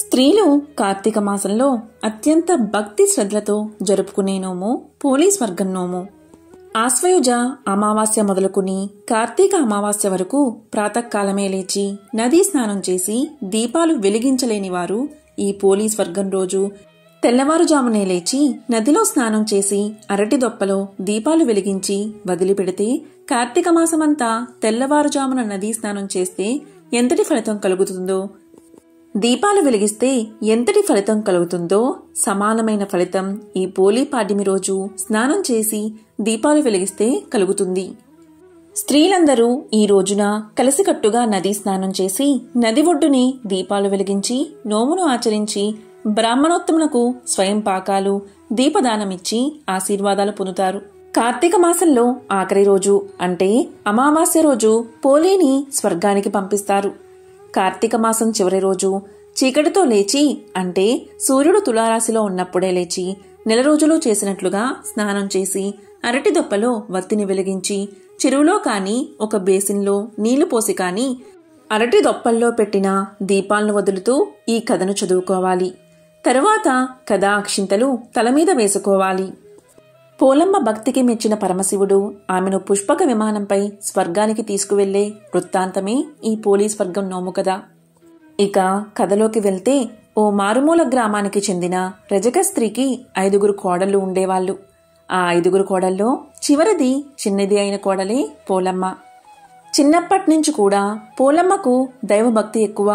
స్త్రీలు కార్తీక మాసంలో అత్యంత భక్తి శ్రద్ధలతో జరుపుకునే నోము పోలీస్ వర్గం నోము ఆశ్వయుజ అమావాస్య మొదలుకుని కార్తీక అమావాస్య వరకు ప్రాతకాలమే లేచి నదీ స్నానం చేసి దీపాలు వెలిగించలేని వారు ఈ పోలీస్ వర్గం రోజు తెల్లవారుజామునే లేచి నదిలో స్నానం చేసి అరటి దొప్పలో దీపాలు వెలిగించి వదిలిపెడితే కార్తీక మాసమంతా తెల్లవారుజామున నదీ స్నానం చేస్తే ఎంతటి ఫలితం కలుగుతుందో దీపాలు వెలిగిస్తే ఎంతటి ఫలితం కలుగుతుందో సమానమైన ఫలితం ఈ పోలీ పాడ్యమి రోజు స్నానం చేసి దీపాలు వెలిగిస్తే కలుగుతుంది స్త్రీలందరూ ఈ రోజున కలిసికట్టుగా నదీ స్నానం చేసి నది ఒడ్డుని దీపాలు వెలిగించి నోమును ఆచరించి బ్రాహ్మణోత్తములకు స్వయం పాకాలు దీపదానమిచ్చి ఆశీర్వాదాలు పొందుతారు కార్తీక మాసంలో ఆఖరి రోజు అంటే అమావాస్య రోజు పోలీని స్వర్గానికి పంపిస్తారు కార్తీక మాసం చివరి రోజు చీకటితో లేచి అంటే సూర్యుడు తులారాశిలో ఉన్నప్పుడే లేచి నెల రోజులు చేసినట్లుగా స్నానం చేసి అరటి దొప్పలో వత్తిని వెలిగించి చెరువులో కాని ఒక బేసిన్లో నీళ్లు పోసి కాని అరటి దొప్పల్లో పెట్టిన దీపాలను వదులుతూ ఈ కథను చదువుకోవాలి తరువాత కథా అక్షింతలు తలమీద వేసుకోవాలి పోలమ్మ భక్తికి మెచ్చిన పరమశివుడు ఆమెను పుష్పక విమానంపై స్వర్గానికి తీసుకువెళ్లే వృత్తాంతమే ఈ పోలీస్ స్వర్గం నోము కదా ఇక కథలోకి వెళ్తే ఓ మారుమూల గ్రామానికి చెందిన రజక స్త్రీకి ఐదుగురు కోడళ్లు ఉండేవాళ్ళు ఆ ఐదుగురు కోడల్లో చివరిది చిన్నది అయిన కోడలే పోలమ్మ చిన్నప్పటినుంచి కూడా పోలమ్మకు దైవభక్తి ఎక్కువ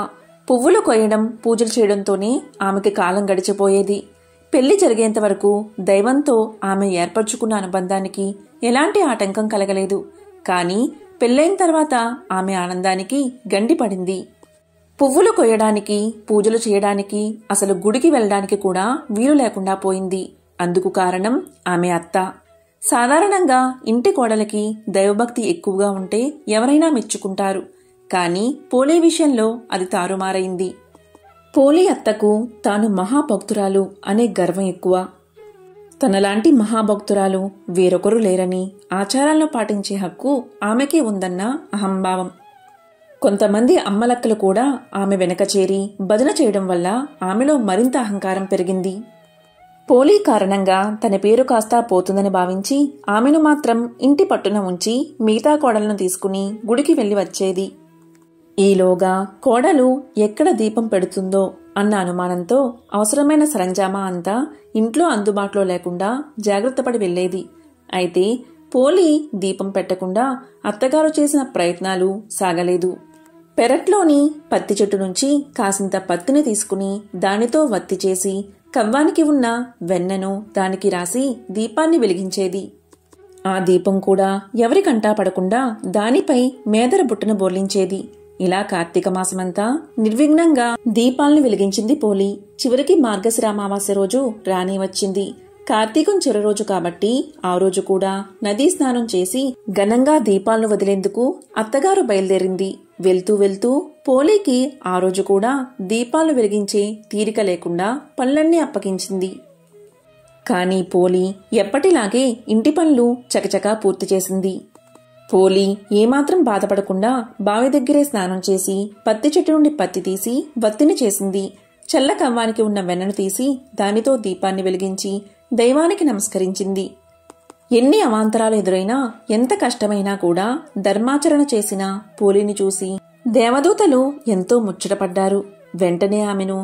పువ్వులు కొయ్యడం పూజలు చేయడంతోనే ఆమెకి కాలం గడిచిపోయేది పెళ్లి జరిగేంత వరకు దైవంతో ఆమె ఏర్పరచుకున్న అనుబంధానికి ఎలాంటి ఆటంకం కలగలేదు కానీ పెళ్ళైన తర్వాత ఆమె ఆనందానికి గండిపడింది పువ్వులు కొయ్యడానికి పూజలు చేయడానికి అసలు గుడికి వెళ్ళడానికి కూడా వీలు లేకుండా పోయింది అందుకు కారణం ఆమె అత్త సాధారణంగా ఇంటి కోడలకి దైవభక్తి ఎక్కువగా ఉంటే ఎవరైనా మెచ్చుకుంటారు కానీ పోలే విషయంలో అది తారుమారైంది పోలి అత్తకు తాను మహాభక్తురాలు అనే గర్వం ఎక్కువ తనలాంటి మహాభక్తురాలు వేరొకరు లేరని ఆచారాలను పాటించే హక్కు ఆమెకే ఉందన్న అహంభావం కొంతమంది అమ్మలక్కలు కూడా ఆమె వెనక చేరి భజన చేయడం వల్ల ఆమెలో మరింత అహంకారం పెరిగింది పోలీ కారణంగా తన పేరు కాస్తా పోతుందని భావించి ఆమెను మాత్రం ఇంటి పట్టున ఉంచి మిగతా కోడలను తీసుకుని గుడికి వెళ్ళి వచ్చేది ఈలోగా కోడలు ఎక్కడ దీపం పెడుతుందో అన్న అనుమానంతో అవసరమైన సరంజామా అంతా ఇంట్లో అందుబాటులో లేకుండా జాగ్రత్తపడి వెళ్లేది అయితే పోలి దీపం పెట్టకుండా అత్తగారు చేసిన ప్రయత్నాలు సాగలేదు పెరట్లోని పత్తి చెట్టు నుంచి కాసింత పత్తిని తీసుకుని దానితో వత్తి చేసి కవ్వానికి ఉన్న వెన్నను దానికి రాసి దీపాన్ని వెలిగించేది ఆ దీపం కూడా ఎవరికంటా పడకుండా దానిపై మేదర బుట్టను బోర్లించేది ఇలా కార్తీక మాసమంతా నిర్విఘ్నంగా దీపాలను వెలిగించింది పోలి చివరికి మార్గశిర అమావాస్య రోజు రాణి వచ్చింది కార్తీకం చివరి రోజు కాబట్టి ఆ రోజు కూడా నదీ స్నానం చేసి ఘనంగా దీపాలను వదిలేందుకు అత్తగారు బయలుదేరింది వెళ్తూ వెళ్తూ పోలీకి ఆ రోజు కూడా దీపాలు వెలిగించే తీరిక లేకుండా పనులన్నీ అప్పగించింది కానీ పోలి ఎప్పటిలాగే ఇంటి పనులు చకచకా పూర్తి చేసింది పోలి ఏమాత్రం బాధపడకుండా బావి దగ్గరే స్నానం చేసి పత్తి చెట్టు నుండి పత్తి తీసి వత్తిని చేసింది చల్ల కవ్వానికి ఉన్న వెన్నను తీసి దానితో దీపాన్ని వెలిగించి దైవానికి నమస్కరించింది ఎన్ని అవాంతరాలు ఎదురైనా ఎంత కష్టమైనా కూడా ధర్మాచరణ చేసిన పోలిని చూసి దేవదూతలు ఎంతో ముచ్చటపడ్డారు వెంటనే ఆమెను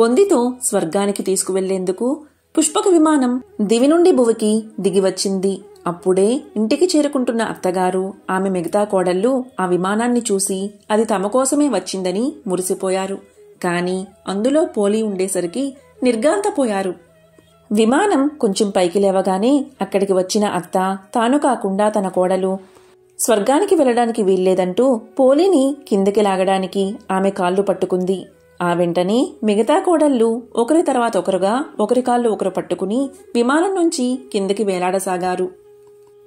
బొందితో స్వర్గానికి తీసుకువెళ్లేందుకు పుష్పక విమానం దివి నుండి భువికి దిగివచ్చింది అప్పుడే ఇంటికి చేరుకుంటున్న అత్తగారు ఆమె మిగతా కోడళ్ళు ఆ విమానాన్ని చూసి అది తమ కోసమే వచ్చిందని మురిసిపోయారు కాని అందులో పోలి ఉండేసరికి నిర్గాంతపోయారు విమానం కొంచెం పైకి లేవగానే అక్కడికి వచ్చిన అత్త తాను కాకుండా తన కోడలు స్వర్గానికి వెళ్లడానికి వీల్లేదంటూ పోలిని కిందకి లాగడానికి ఆమె కాళ్ళు పట్టుకుంది ఆ వెంటనే మిగతా కోడళ్ళు ఒకరి తర్వాత ఒకరుగా ఒకరి కాళ్ళు ఒకరు పట్టుకుని విమానం నుంచి కిందకి వేలాడసాగారు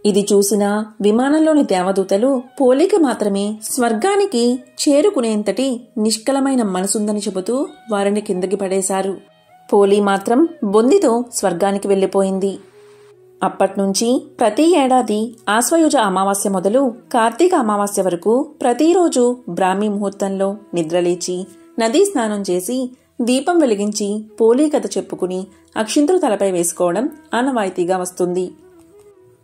ఇది చూసిన విమానంలోని దేవదూతలు పోలిక మాత్రమే స్వర్గానికి చేరుకునేంతటి నిష్కలమైన మనసుందని చెబుతూ వారిని కిందకి పడేశారు పోలి మాత్రం బొందితో స్వర్గానికి వెళ్ళిపోయింది అప్పట్నుంచి ప్రతి ఏడాది ఆశ్వయుజ అమావాస్య మొదలు కార్తీక అమావాస్య వరకు ప్రతిరోజు బ్రాహ్మీ ముహూర్తంలో నిద్రలేచి నదీ స్నానం చేసి దీపం వెలిగించి పోలీ కథ చెప్పుకుని అక్షింతలు తలపై వేసుకోవడం ఆనవాయితీగా వస్తుంది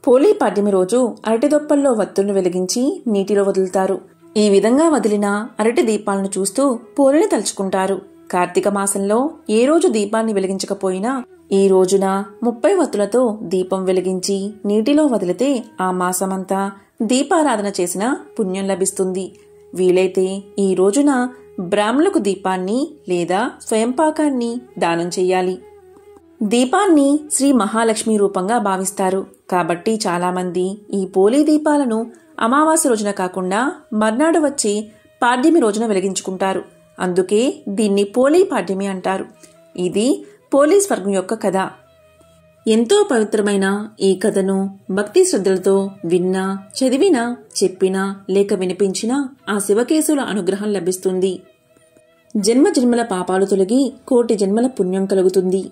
హోలీ పాడ్యమి రోజు అరటి దొప్పల్లో వత్తులను వెలిగించి నీటిలో వదులుతారు ఈ విధంగా వదిలిన అరటి దీపాలను చూస్తూ పోలిని తలుచుకుంటారు కార్తీక మాసంలో ఏ రోజు దీపాన్ని వెలిగించకపోయినా ఈ రోజున ముప్పై వత్తులతో దీపం వెలిగించి నీటిలో వదిలితే ఆ మాసమంతా దీపారాధన చేసిన పుణ్యం లభిస్తుంది వీలైతే ఈ రోజున బ్రాహ్మణులకు దీపాన్ని లేదా స్వయంపాకాన్ని దానం చేయాలి దీపాన్ని శ్రీ మహాలక్ష్మి రూపంగా భావిస్తారు కాబట్టి చాలామంది ఈ పోలీ దీపాలను అమావాస్య రోజున కాకుండా మర్నాడు వచ్చే పాడ్యమి రోజున వెలిగించుకుంటారు అందుకే దీన్ని పోలీ పాడ్యమి అంటారు ఇది పోలీ స్వర్గం యొక్క కథ ఎంతో పవిత్రమైన ఈ కథను భక్తి శ్రద్ధలతో విన్నా చదివినా చెప్పినా లేక వినిపించినా ఆ శివకేశుల అనుగ్రహం లభిస్తుంది జన్మ జన్మల పాపాలు తొలగి కోటి జన్మల పుణ్యం కలుగుతుంది